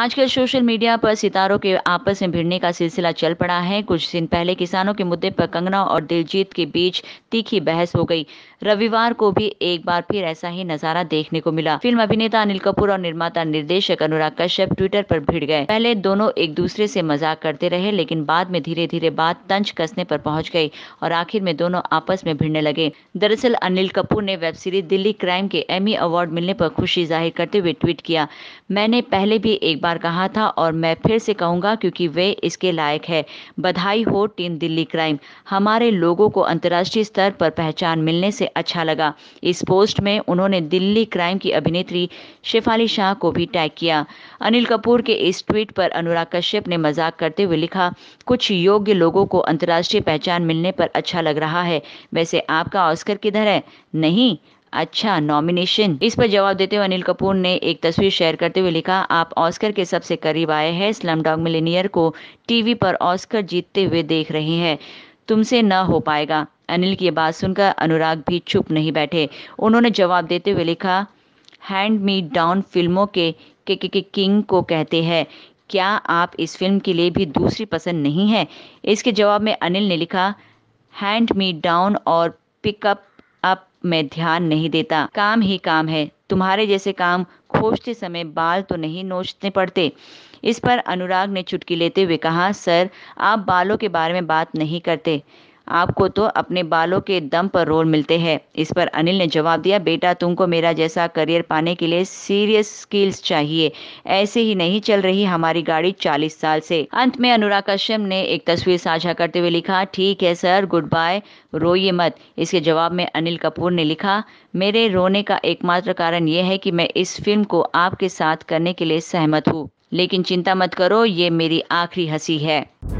आजकल social media पर सितारों के आपस में भिड़ने का सिलसिला चल पड़ा है कुछ दिन पहले किसानों के मुद्दे पर कंगना और दिलजीत के बीच तीखी बहस हो गई रविवार को भी एक बार फिर ऐसा ही नजारा देखने को मिला फिल्म अभिनेता अनिल कपूर और निर्माता निर्देशक अनुराग कश्यप ट्विटर पर भिड़ गए पहले दोनों एक दूसरे से मजाक करते रहे लेकिन बाद में धीरे धीरे बात तंज कसने पर पहुंच गई और आखिर में दोनों आपस में भिड़ने लगे दरअसल अनिल कपूर ने वेब सीरीज दिल्ली क्राइम के एमी अवार्ड मिलने पर खुशी जाहिर करते हुए ट्वीट किया मैंने पहले भी एक बार बार कहा था और मैं फिर से कहूंगा क्योंकि वे इसके लायक है बधाई हो टीम दिल्ली क्राइम हमारे लोगों को अंतर्राष्ट्रीय स्तर पर पहचान मिलने से अच्छा लगा इस पोस्ट में उन्होंने दिल्ली क्राइम की अभिनेत्री शेफाली शाह को भी टैग किया अनिल कपूर के इस ट्वीट पर अनुराग कश्यप ने मजाक करते हुए लिखा कुछ योग्य लोगों को अंतर्राष्ट्रीय पहचान मिलने पर अच्छा लग रहा है वैसे आपका ऑस्कर किधर है नहीं अच्छा नॉमिनेशन इस पर जवाब देते हुए अनिल कपूर ने एक तस्वीर शेयर करते हुए लिखा आप ऑस्कर के सबसे करीब आए हैं स्लम डॉग मिलेनियर को टीवी पर ऑस्कर जीतते हुए देख रहे हैं तुमसे न हो पाएगा अनिल की बात सुनकर अनुराग भी चुप नहीं बैठे उन्होंने जवाब देते हुए लिखा हैंड मी डाउन फिल्मों के के, के, के किंग को कहते हैं क्या आप इस फिल्म के लिए भी दूसरी पसंद नहीं है इसके जवाब में अनिल ने लिखा हैंड मी डाउन और पिकअप अब मैं ध्यान नहीं देता काम ही काम है तुम्हारे जैसे काम खोजते समय बाल तो नहीं नोचने पड़ते इस पर अनुराग ने चुटकी लेते हुए कहा सर आप बालों के बारे में बात नहीं करते आपको तो अपने बालों के दम पर रोल मिलते हैं इस पर अनिल ने जवाब दिया बेटा तुमको मेरा जैसा करियर पाने के लिए सीरियस स्किल्स चाहिए ऐसे ही नहीं चल रही हमारी गाड़ी चालीस साल से अंत में अनुराग कश्यप ने एक तस्वीर साझा करते हुए लिखा ठीक है सर गुड बाय रोइए मत इसके जवाब में अनिल कपूर ने लिखा मेरे रोने का एकमात्र कारण यह है कि मैं इस फिल्म को आपके साथ करने के लिए सहमत हूँ लेकिन चिंता मत करो ये मेरी आखिरी हंसी है